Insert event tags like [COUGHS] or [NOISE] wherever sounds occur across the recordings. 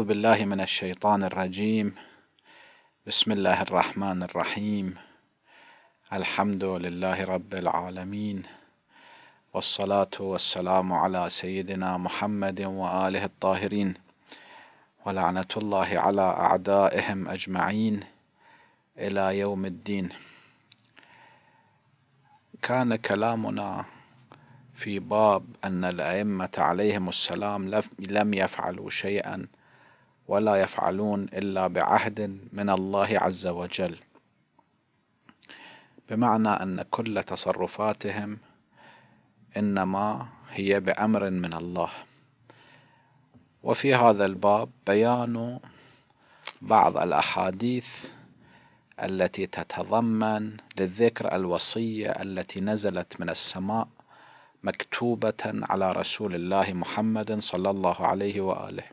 أعوذ بالله من الشيطان الرجيم بسم الله الرحمن الرحيم الحمد لله رب العالمين والصلاة والسلام على سيدنا محمد وآله الطاهرين ولعنة الله على أعدائهم أجمعين إلى يوم الدين كان كلامنا في باب أن الأئمة عليهم السلام لم يفعلوا شيئا ولا يفعلون إلا بعهد من الله عز وجل بمعنى أن كل تصرفاتهم إنما هي بأمر من الله وفي هذا الباب بيان بعض الأحاديث التي تتضمن للذكر الوصية التي نزلت من السماء مكتوبة على رسول الله محمد صلى الله عليه وآله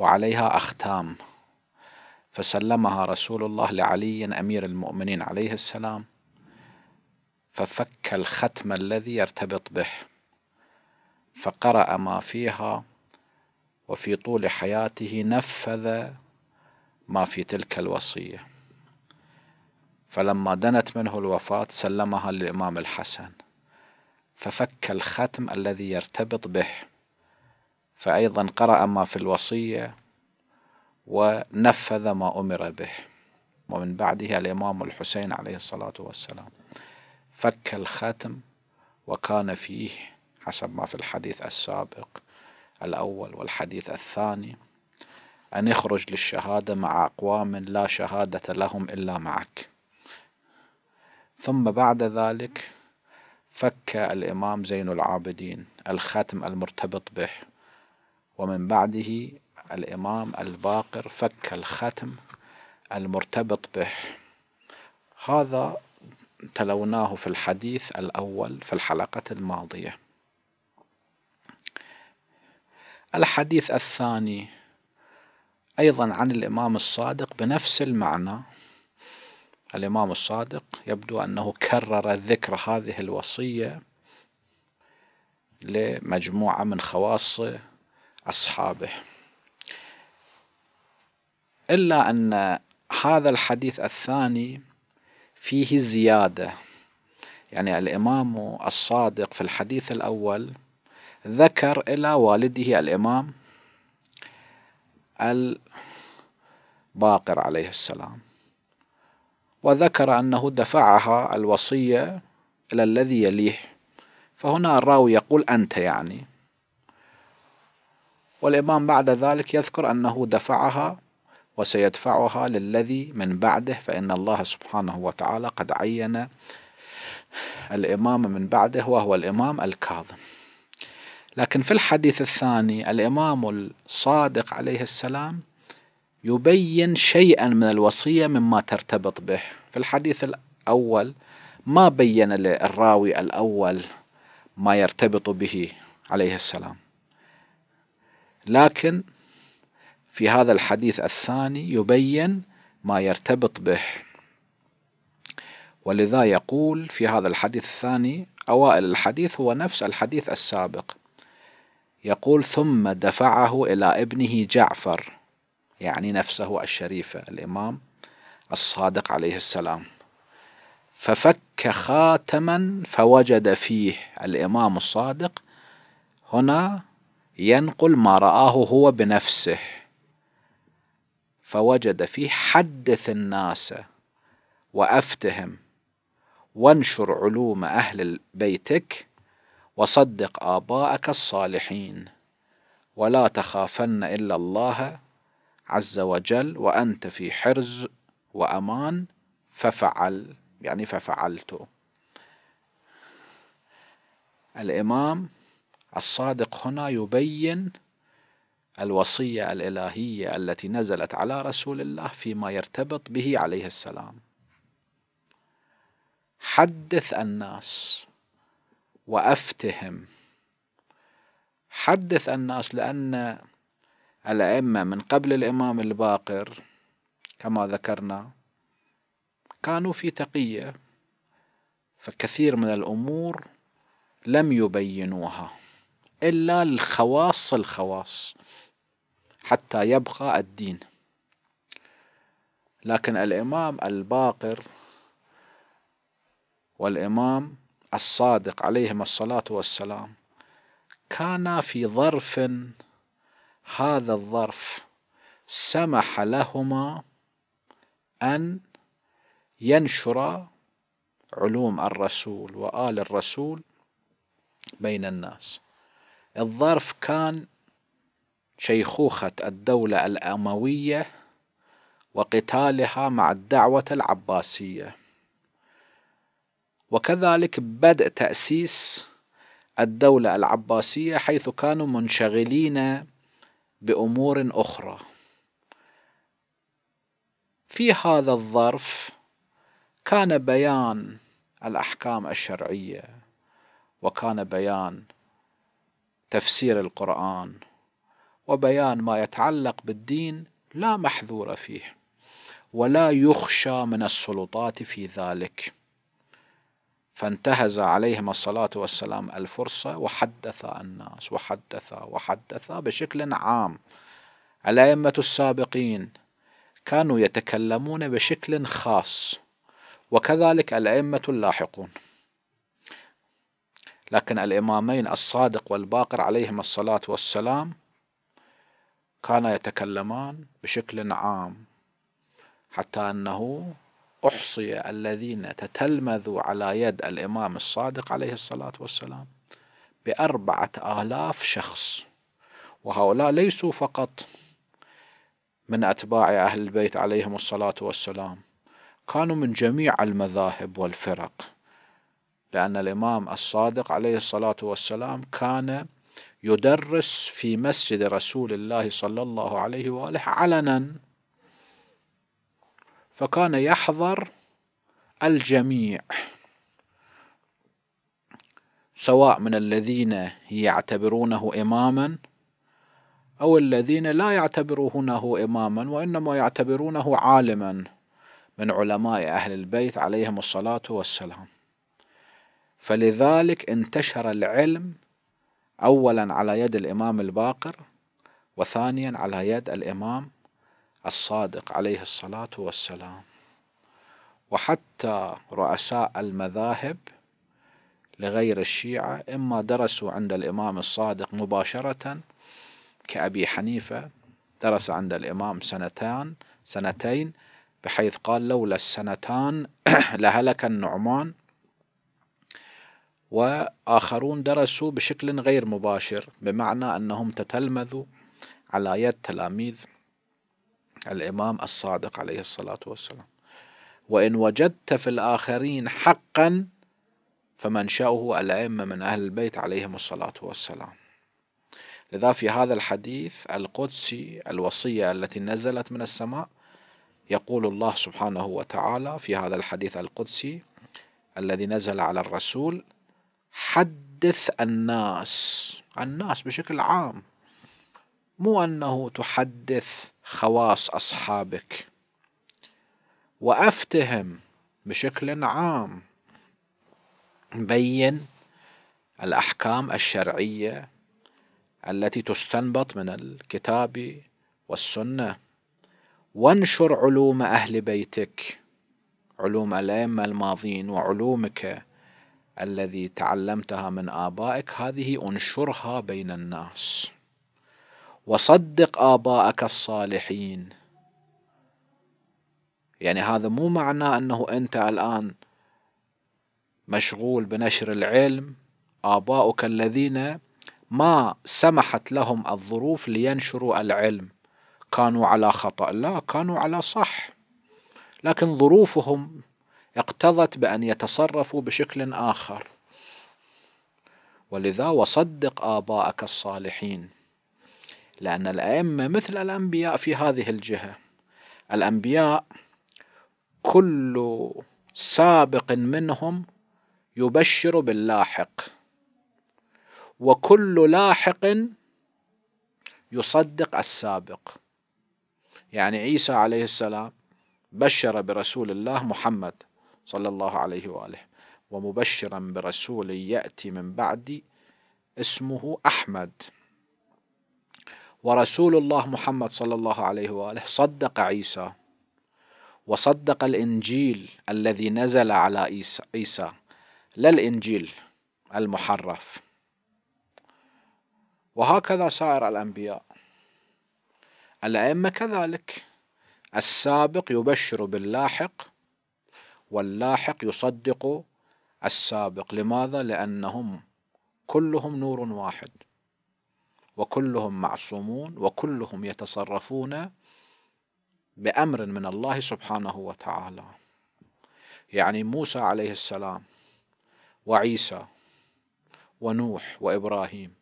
وعليها أختام فسلمها رسول الله لعلي أمير المؤمنين عليه السلام ففك الختم الذي يرتبط به فقرأ ما فيها وفي طول حياته نفذ ما في تلك الوصية فلما دنت منه الوفاة سلمها للإمام الحسن ففك الختم الذي يرتبط به فأيضا قرأ ما في الوصية ونفذ ما أمر به ومن بعده الإمام الحسين عليه الصلاة والسلام فك الخاتم وكان فيه حسب ما في الحديث السابق الأول والحديث الثاني أن يخرج للشهادة مع أقوام لا شهادة لهم إلا معك ثم بعد ذلك فك الإمام زين العابدين الخاتم المرتبط به ومن بعده الإمام الباقر فك الختم المرتبط به هذا تلوناه في الحديث الأول في الحلقة الماضية الحديث الثاني أيضا عن الإمام الصادق بنفس المعنى الإمام الصادق يبدو أنه كرر ذكر هذه الوصية لمجموعة من خواصه أصحابه إلا أن هذا الحديث الثاني فيه زيادة يعني الإمام الصادق في الحديث الأول ذكر إلى والده الإمام الباقر عليه السلام وذكر أنه دفعها الوصية إلى الذي يليه فهنا الراوي يقول أنت يعني والإمام بعد ذلك يذكر أنه دفعها وسيدفعها للذي من بعده فإن الله سبحانه وتعالى قد عين الإمام من بعده وهو الإمام الكاظم لكن في الحديث الثاني الإمام الصادق عليه السلام يبين شيئا من الوصية مما ترتبط به في الحديث الأول ما بين للراوي الأول ما يرتبط به عليه السلام لكن في هذا الحديث الثاني يبين ما يرتبط به ولذا يقول في هذا الحديث الثاني أوائل الحديث هو نفس الحديث السابق يقول ثم دفعه إلى ابنه جعفر يعني نفسه الشريفة الإمام الصادق عليه السلام ففك خاتما فوجد فيه الإمام الصادق هنا ينقل ما رآه هو بنفسه فوجد فيه حدث الناس وأفتهم وانشر علوم أهل بيتك وصدق آباءك الصالحين ولا تخافن إلا الله عز وجل وأنت في حرز وأمان ففعل يعني ففعلت الإمام الصادق هنا يبين الوصية الإلهية التي نزلت على رسول الله فيما يرتبط به عليه السلام حدث الناس وأفتهم حدث الناس لأن الأئمة من قبل الإمام الباقر كما ذكرنا كانوا في تقية فكثير من الأمور لم يبينوها إلا الخواص الخواص حتى يبقى الدين لكن الإمام الباقر والإمام الصادق عليهما الصلاة والسلام كانا في ظرف هذا الظرف سمح لهما أن ينشر علوم الرسول وآل الرسول بين الناس الظرف كان شيخوخة الدولة الأموية وقتالها مع الدعوة العباسية وكذلك بدء تأسيس الدولة العباسية حيث كانوا منشغلين بأمور أخرى في هذا الظرف كان بيان الأحكام الشرعية وكان بيان تفسير القرآن وبيان ما يتعلق بالدين لا محذور فيه ولا يخشى من السلطات في ذلك فانتهز عليهم الصلاة والسلام الفرصة وحدث الناس وحدث وحدث بشكل عام الأئمة السابقين كانوا يتكلمون بشكل خاص وكذلك الأئمة اللاحقون لكن الإمامين الصادق والباقر عليهم الصلاة والسلام كانا يتكلمان بشكل عام حتى أنه أحصي الذين تتلمذوا على يد الإمام الصادق عليه الصلاة والسلام بأربعة آلاف شخص وهؤلاء ليسوا فقط من أتباع أهل البيت عليهم الصلاة والسلام كانوا من جميع المذاهب والفرق لأن الإمام الصادق عليه الصلاة والسلام كان يدرس في مسجد رسول الله صلى الله عليه وآله علنا فكان يحضر الجميع سواء من الذين يعتبرونه إماما أو الذين لا يعتبرونه إماما وإنما يعتبرونه عالما من علماء أهل البيت عليهم الصلاة والسلام فلذلك انتشر العلم أولا على يد الإمام الباقر وثانيا على يد الإمام الصادق عليه الصلاة والسلام وحتى رؤساء المذاهب لغير الشيعة إما درسوا عند الإمام الصادق مباشرة كأبي حنيفة درس عند الإمام سنتان سنتين بحيث قال لولا السنتان [COUGHS] لهلك النعمان وآخرون درسوا بشكل غير مباشر بمعنى أنهم تتلمذوا على يد تلاميذ الإمام الصادق عليه الصلاة والسلام وإن وجدت في الآخرين حقا فمنشأه الأئمة من أهل البيت عليهم الصلاة والسلام لذا في هذا الحديث القدسي الوصية التي نزلت من السماء يقول الله سبحانه وتعالى في هذا الحديث القدسي الذي نزل على الرسول حدث الناس الناس بشكل عام مو أنه تحدث خواص أصحابك وأفتهم بشكل عام بين الأحكام الشرعية التي تستنبط من الكتاب والسنة وانشر علوم أهل بيتك علوم الأئمة الماضين وعلومك الذي تعلمتها من آبائك هذه انشرها بين الناس وصدق آبائك الصالحين يعني هذا مو معناه أنه أنت الآن مشغول بنشر العلم آباؤك الذين ما سمحت لهم الظروف لينشروا العلم كانوا على خطأ لا كانوا على صح لكن ظروفهم اقتضت بأن يتصرفوا بشكل آخر ولذا وصدق آباءك الصالحين لأن الأئمة مثل الأنبياء في هذه الجهة الأنبياء كل سابق منهم يبشر باللاحق وكل لاحق يصدق السابق يعني عيسى عليه السلام بشر برسول الله محمد صلى الله عليه واله ومبشرا برسول ياتي من بعدي اسمه احمد ورسول الله محمد صلى الله عليه واله صدق عيسى وصدق الانجيل الذي نزل على عيسى لا الانجيل المحرف وهكذا سائر الانبياء الائمه كذلك السابق يبشر باللاحق واللاحق يصدق السابق لماذا لانهم كلهم نور واحد وكلهم معصومون وكلهم يتصرفون بامر من الله سبحانه وتعالى يعني موسى عليه السلام وعيسى ونوح وابراهيم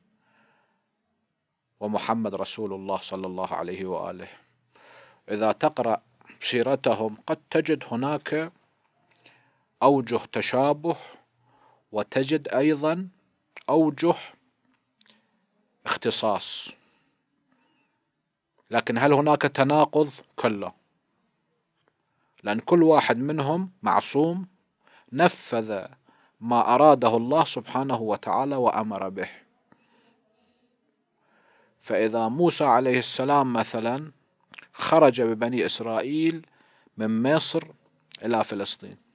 ومحمد رسول الله صلى الله عليه واله اذا تقرا سيرتهم قد تجد هناك أوجه تشابه وتجد أيضا أوجه اختصاص لكن هل هناك تناقض كله لأن كل واحد منهم معصوم نفذ ما أراده الله سبحانه وتعالى وأمر به فإذا موسى عليه السلام مثلا خرج ببني إسرائيل من مصر إلى فلسطين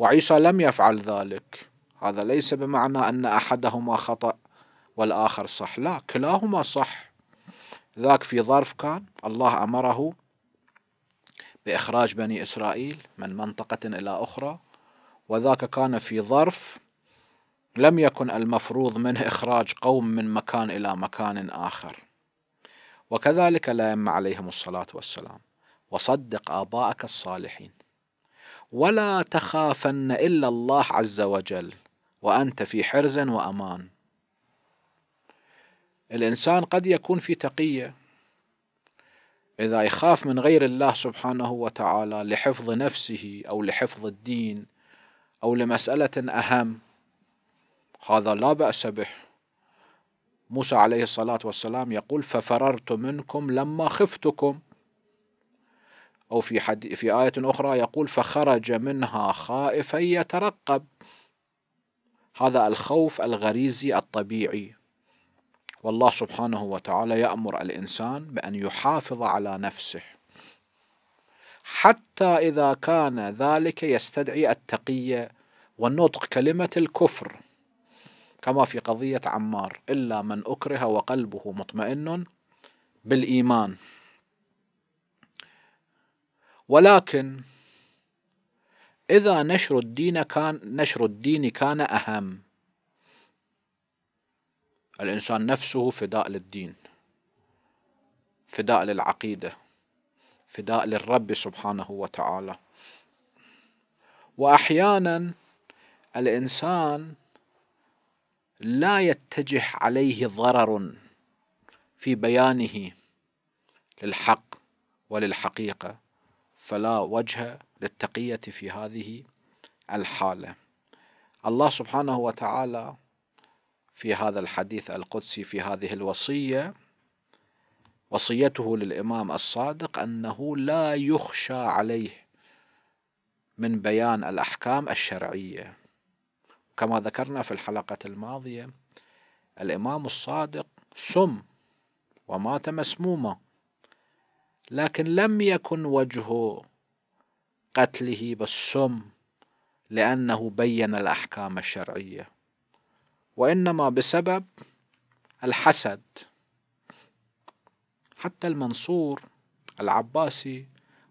وعيسى لم يفعل ذلك هذا ليس بمعنى أن أحدهما خطأ والآخر صح لا كلاهما صح ذاك في ظرف كان الله أمره بإخراج بني إسرائيل من منطقة إلى أخرى وذاك كان في ظرف لم يكن المفروض منه إخراج قوم من مكان إلى مكان آخر وكذلك لا يم عليهم الصلاة والسلام وصدق آباءك الصالحين ولا تخافن الا الله عز وجل وانت في حرز وامان الانسان قد يكون في تقيه اذا يخاف من غير الله سبحانه وتعالى لحفظ نفسه او لحفظ الدين او لمساله اهم هذا لا باس به موسى عليه الصلاه والسلام يقول ففررت منكم لما خفتكم أو في, حد في آية أخرى يقول فخرج منها خائفا يترقب هذا الخوف الغريزي الطبيعي والله سبحانه وتعالى يأمر الإنسان بأن يحافظ على نفسه حتى إذا كان ذلك يستدعي التقية ونطق كلمة الكفر كما في قضية عمار إلا من أكره وقلبه مطمئن بالإيمان ولكن إذا نشر الدين كان نشر الدين كان أهم الإنسان نفسه فداء للدين فداء للعقيدة فداء للرب سبحانه وتعالى وأحيانا الإنسان لا يتجه عليه ضرر في بيانه للحق وللحقيقه فلا وجه للتقية في هذه الحالة الله سبحانه وتعالى في هذا الحديث القدسي في هذه الوصية وصيته للإمام الصادق أنه لا يخشى عليه من بيان الأحكام الشرعية كما ذكرنا في الحلقة الماضية الإمام الصادق سم ومات مسموما لكن لم يكن وجه قتله بالسم لأنه بين الأحكام الشرعية وإنما بسبب الحسد حتى المنصور العباسي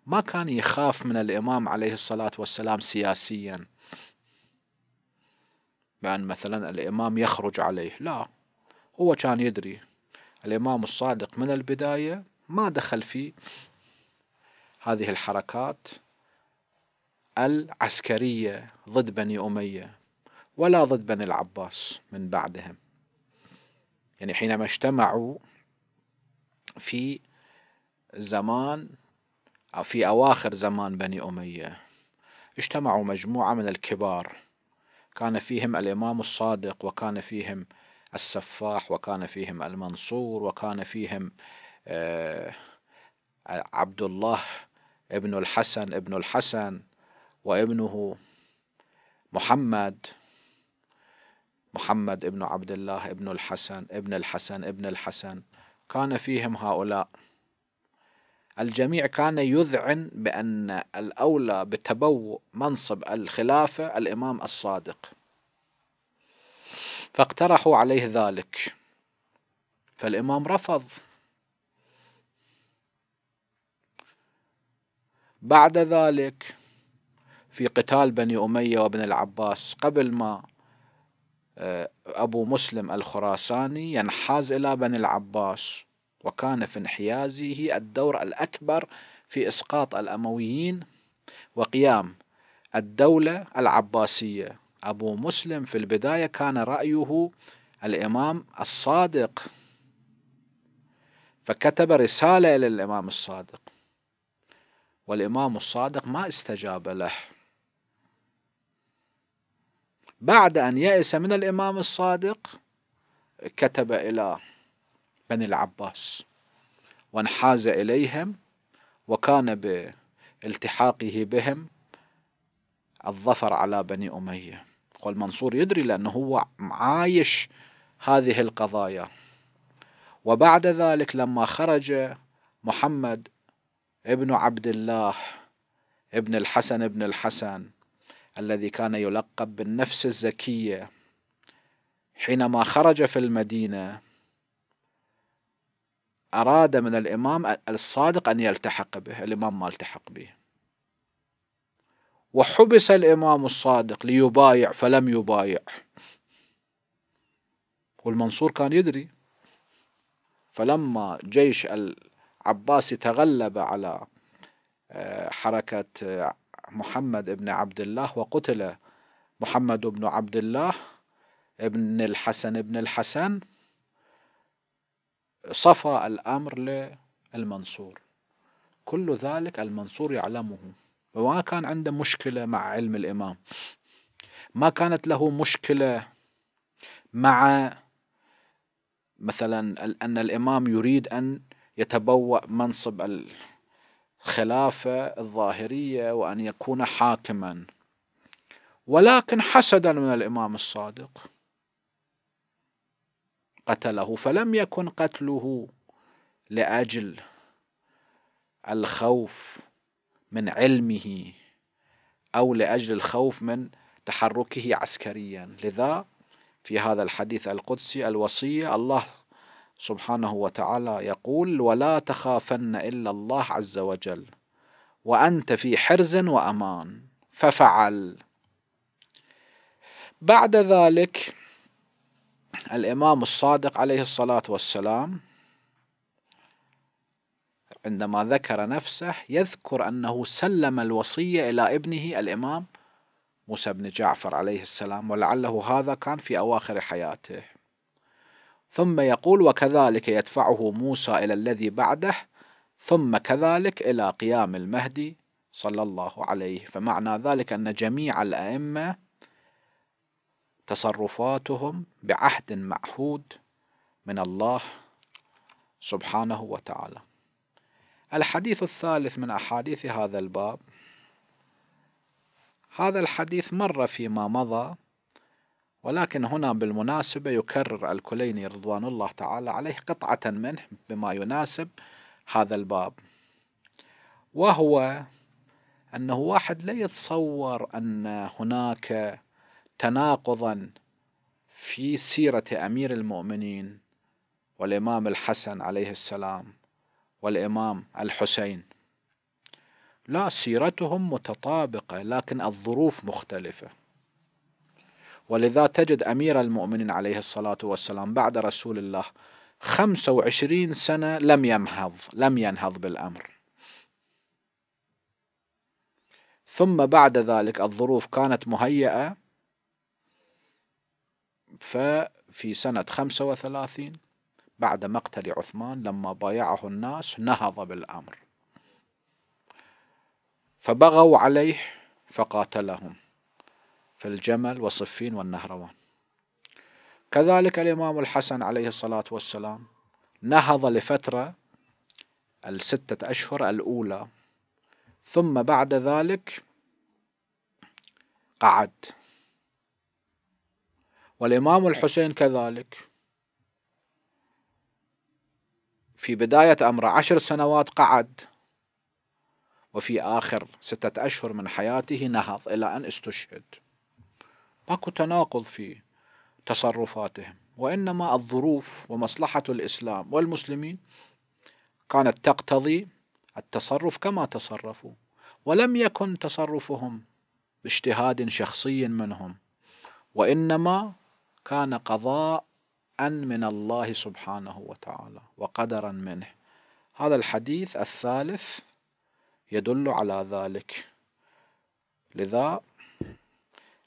ما كان يخاف من الإمام عليه الصلاة والسلام سياسيا بأن مثلا الإمام يخرج عليه لا هو كان يدري الإمام الصادق من البداية ما دخل في هذه الحركات العسكرية ضد بني أمية ولا ضد بني العباس من بعدهم يعني حينما اجتمعوا في زمان أو في أواخر زمان بني أمية اجتمعوا مجموعة من الكبار كان فيهم الإمام الصادق وكان فيهم السفاح وكان فيهم المنصور وكان فيهم آه، عبد الله ابن الحسن ابن الحسن وابنه محمد محمد ابن عبد الله ابن الحسن ابن الحسن ابن الحسن كان فيهم هؤلاء الجميع كان يذعن بأن الأولى بتبوء منصب الخلافة الإمام الصادق فاقترحوا عليه ذلك فالإمام رفض بعد ذلك في قتال بني أمية وبن العباس قبل ما آه، أبو مسلم الخراساني ينحاز إلى بني العباس وكان في انحيازه الدور الأكبر في إسقاط الأمويين وقيام الدولة العباسية أبو مسلم في البداية كان رأيه الإمام الصادق فكتب رسالة إلى الإمام الصادق والإمام الصادق ما استجاب له بعد أن يأس من الإمام الصادق كتب إلى بني العباس وانحاز إليهم وكان بالتحاقه بهم الظفر على بني أمية والمنصور يدري لأنه هو عايش هذه القضايا وبعد ذلك لما خرج محمد ابن عبد الله ابن الحسن ابن الحسن الذي كان يلقب بالنفس الزكيه حينما خرج في المدينه اراد من الامام الصادق ان يلتحق به الامام ما التحق به وحبس الامام الصادق ليبايع فلم يبايع والمنصور كان يدري فلما جيش عباسي تغلب على آه، حركة آه، محمد بن عبد الله وقتل محمد بن عبد الله ابن الحسن بن الحسن صفى الأمر للمنصور كل ذلك المنصور يعلمه وما كان عنده مشكلة مع علم الإمام ما كانت له مشكلة مع مثلا أن الإمام يريد أن يتبوأ منصب الخلافة الظاهرية وأن يكون حاكما ولكن حسدا من الإمام الصادق قتله فلم يكن قتله لأجل الخوف من علمه أو لأجل الخوف من تحركه عسكريا لذا في هذا الحديث القدسي الوصية الله سبحانه وتعالى يقول ولا تخافن الا الله عز وجل وانت في حرز وامان ففعل بعد ذلك الامام الصادق عليه الصلاه والسلام عندما ذكر نفسه يذكر انه سلم الوصيه الى ابنه الامام موسى بن جعفر عليه السلام ولعله هذا كان في اواخر حياته ثم يقول وكذلك يدفعه موسى إلى الذي بعده ثم كذلك إلى قيام المهدي صلى الله عليه فمعنى ذلك أن جميع الأئمة تصرفاتهم بعهد معهود من الله سبحانه وتعالى الحديث الثالث من أحاديث هذا الباب هذا الحديث مر فيما مضى ولكن هنا بالمناسبة يكرر الكليني رضوان الله تعالى عليه قطعة منه بما يناسب هذا الباب وهو أنه واحد لا يتصور أن هناك تناقضا في سيرة أمير المؤمنين والإمام الحسن عليه السلام والإمام الحسين لا سيرتهم متطابقة لكن الظروف مختلفة ولذا تجد أمير المؤمنين عليه الصلاة والسلام بعد رسول الله 25 سنة لم يمهض لم ينهض بالأمر ثم بعد ذلك الظروف كانت مهيئة ففي سنة 35 بعد مقتل عثمان لما بايعه الناس نهض بالأمر فبغوا عليه فقاتلهم في الجمل وصفين والنهروان كذلك الإمام الحسن عليه الصلاة والسلام نهض لفترة الستة أشهر الأولى ثم بعد ذلك قعد والإمام الحسين كذلك في بداية أمره عشر سنوات قعد وفي آخر ستة أشهر من حياته نهض إلى أن استشهد اكو تناقض في تصرفاتهم وانما الظروف ومصلحه الاسلام والمسلمين كانت تقتضي التصرف كما تصرفوا ولم يكن تصرفهم باجتهاد شخصي منهم وانما كان قضاء من الله سبحانه وتعالى وقدرا منه هذا الحديث الثالث يدل على ذلك لذا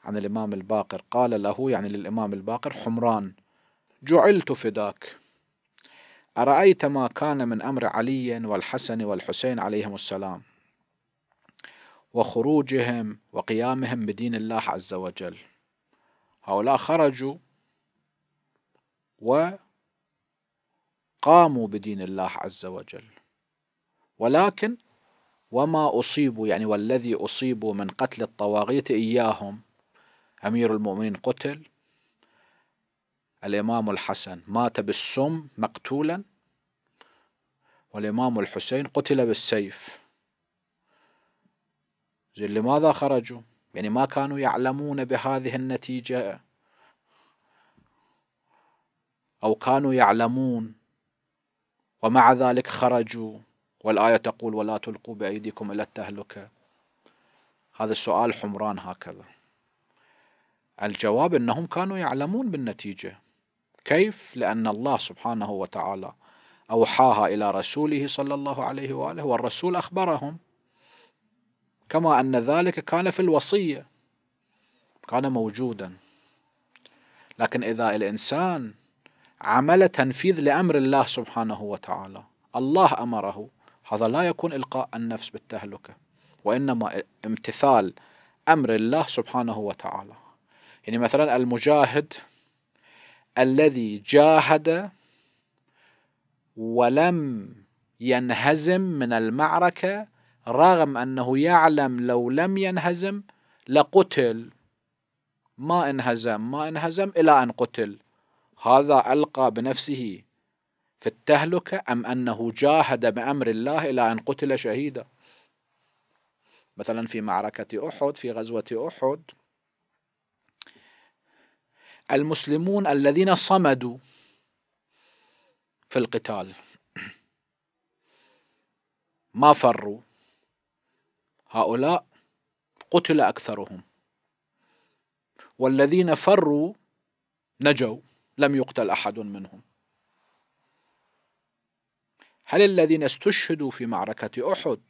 عن الإمام الباقر قال له يعني للإمام الباقر حمران جعلت فداك أرأيت ما كان من أمر علي والحسن والحسين عليهم السلام وخروجهم وقيامهم بدين الله عز وجل هؤلاء خرجوا وقاموا بدين الله عز وجل ولكن وما أصيبوا يعني والذي أصيبوا من قتل الطواغيت إياهم أمير المؤمنين قتل الإمام الحسن مات بالسم مقتولا والإمام الحسين قتل بالسيف زين لماذا خرجوا يعني ما كانوا يعلمون بهذه النتيجة أو كانوا يعلمون ومع ذلك خرجوا والآية تقول ولا تلقوا بأيديكم إلى التهلكة هذا السؤال حمران هكذا الجواب انهم كانوا يعلمون بالنتيجه كيف لان الله سبحانه وتعالى اوحاها الى رسوله صلى الله عليه واله والرسول اخبرهم كما ان ذلك كان في الوصيه كان موجودا لكن اذا الانسان عمل تنفيذ لامر الله سبحانه وتعالى الله امره هذا لا يكون القاء النفس بالتهلكه وانما امتثال امر الله سبحانه وتعالى يعني مثلا المجاهد الذي جاهد ولم ينهزم من المعركة رغم أنه يعلم لو لم ينهزم لقتل ما انهزم ما انهزم إلى أن قتل هذا ألقى بنفسه في التهلكة أم أنه جاهد بأمر الله إلى أن قتل شهيدا مثلا في معركة أحد في غزوة أحد المسلمون الذين صمدوا في القتال ما فروا هؤلاء قتل اكثرهم والذين فروا نجوا لم يقتل احد منهم هل الذين استشهدوا في معركه احد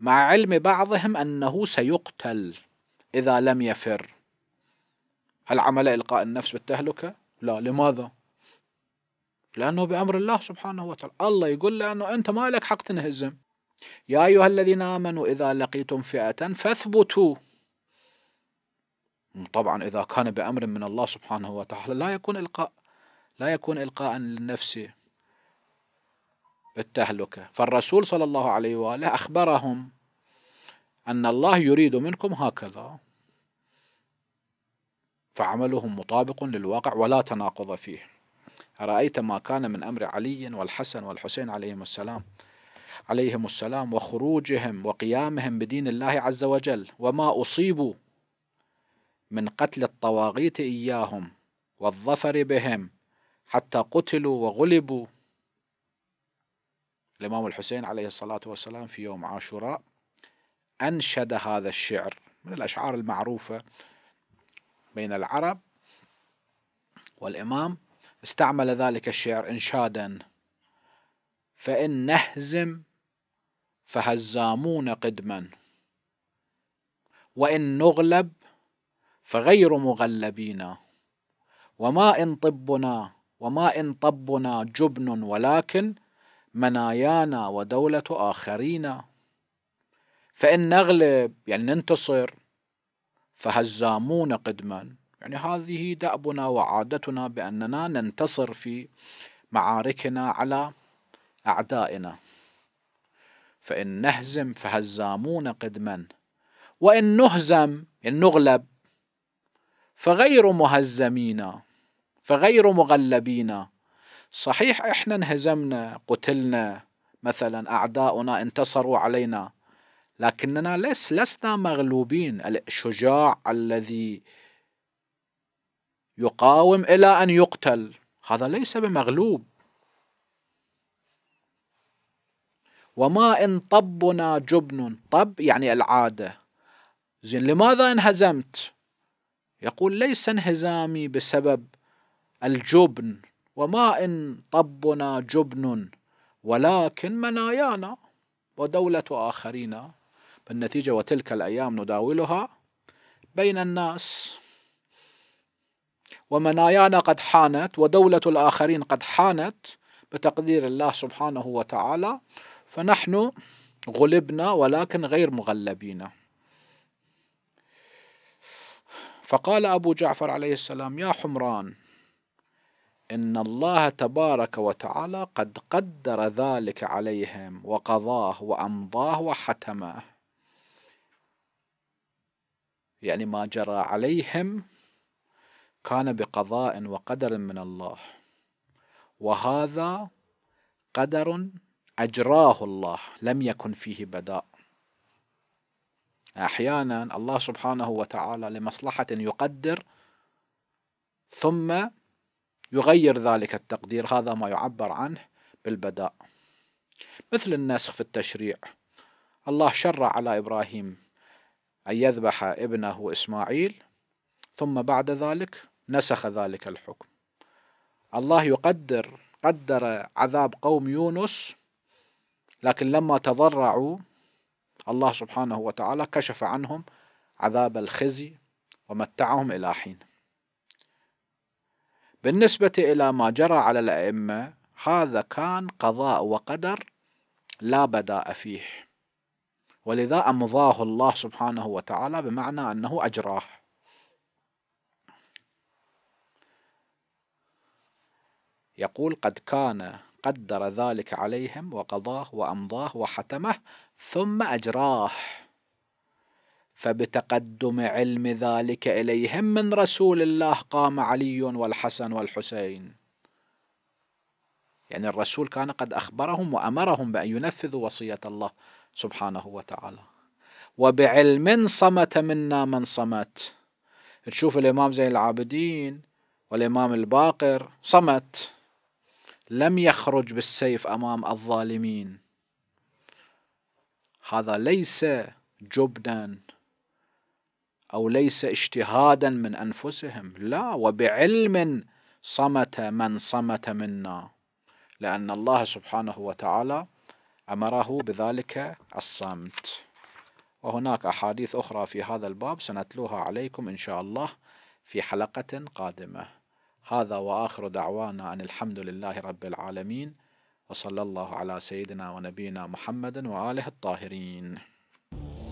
مع علم بعضهم انه سيقتل اذا لم يفر هل عمل إلقاء النفس بالتهلكة؟ لا لماذا؟ لأنه بأمر الله سبحانه وتعالى الله يقول له أنه أنت ما لك حق تنهزم يا أيها الذين آمنوا إذا لقيتم فئة فاثبتوا طبعا إذا كان بأمر من الله سبحانه وتعالى لا يكون إلقاء لا يكون إلقاء للنفس بالتهلكة فالرسول صلى الله عليه وآله أخبرهم أن الله يريد منكم هكذا فعملهم مطابق للواقع ولا تناقض فيه أرأيت ما كان من أمر علي والحسن والحسين عليهم السلام عليهم السلام وخروجهم وقيامهم بدين الله عز وجل وما أصيبوا من قتل الطواغيت إياهم والظفر بهم حتى قتلوا وغلبوا الإمام الحسين عليه الصلاة والسلام في يوم عاشوراء أنشد هذا الشعر من الأشعار المعروفة بين العرب والإمام استعمل ذلك الشعر إنشادا فإن نهزم فهزامون قدما وإن نغلب فغير مغلبين وما إن طبنا وما إن طبنا جبن ولكن منايانا ودولة آخرين فإن نغلب يعني ننتصر فهزامون قدما يعني هذه دأبنا وعادتنا بأننا ننتصر في معاركنا على أعدائنا فإن نهزم فهزامون قدما وإن نهزم إن نغلب فغير مهزمين فغير مغلبين صحيح إحنا انهزمنا قتلنا مثلا أعداؤنا انتصروا علينا لكننا لس لسنا مغلوبين الشجاع الذي يقاوم إلى أن يقتل هذا ليس بمغلوب وما إن طبنا جبن طب يعني العادة زين لماذا انهزمت يقول ليس انهزامي بسبب الجبن وما إن طبنا جبن ولكن منايانا ودولة آخرين النتيجة وتلك الأيام نداولها بين الناس ومنايانا قد حانت ودولة الآخرين قد حانت بتقدير الله سبحانه وتعالى فنحن غلبنا ولكن غير مغلبين فقال أبو جعفر عليه السلام يا حمران إن الله تبارك وتعالى قد قدر ذلك عليهم وقضاه وأمضاه وحتمه يعني ما جرى عليهم كان بقضاء وقدر من الله وهذا قدر أجراه الله لم يكن فيه بداء أحيانا الله سبحانه وتعالى لمصلحة يقدر ثم يغير ذلك التقدير هذا ما يعبر عنه بالبداء مثل النسخ في التشريع الله شرع على إبراهيم أن يذبح ابنه إسماعيل ثم بعد ذلك نسخ ذلك الحكم الله يقدر قدر عذاب قوم يونس لكن لما تضرعوا الله سبحانه وتعالى كشف عنهم عذاب الخزي ومتعهم إلى حين بالنسبة إلى ما جرى على الأئمة هذا كان قضاء وقدر لا بداء فيه ولذا أمضاه الله سبحانه وتعالى بمعنى أنه أجراه يقول قد كان قدر ذلك عليهم وقضاه وأمضاه وحتمه ثم أجراه فبتقدم علم ذلك إليهم من رسول الله قام علي والحسن والحسين يعني الرسول كان قد أخبرهم وأمرهم بأن ينفذوا وصية الله سبحانه وتعالى وبعلم صمت منا من صمت تشوف الإمام زين العابدين والإمام الباقر صمت لم يخرج بالسيف أمام الظالمين هذا ليس جبنا أو ليس اجتهادا من أنفسهم لا وبعلم صمت من صمت منا لأن الله سبحانه وتعالى أمره بذلك الصمت وهناك أحاديث أخرى في هذا الباب سنتلوها عليكم إن شاء الله في حلقة قادمة هذا وآخر دعوانا أن الحمد لله رب العالمين وصلى الله على سيدنا ونبينا محمد وآله الطاهرين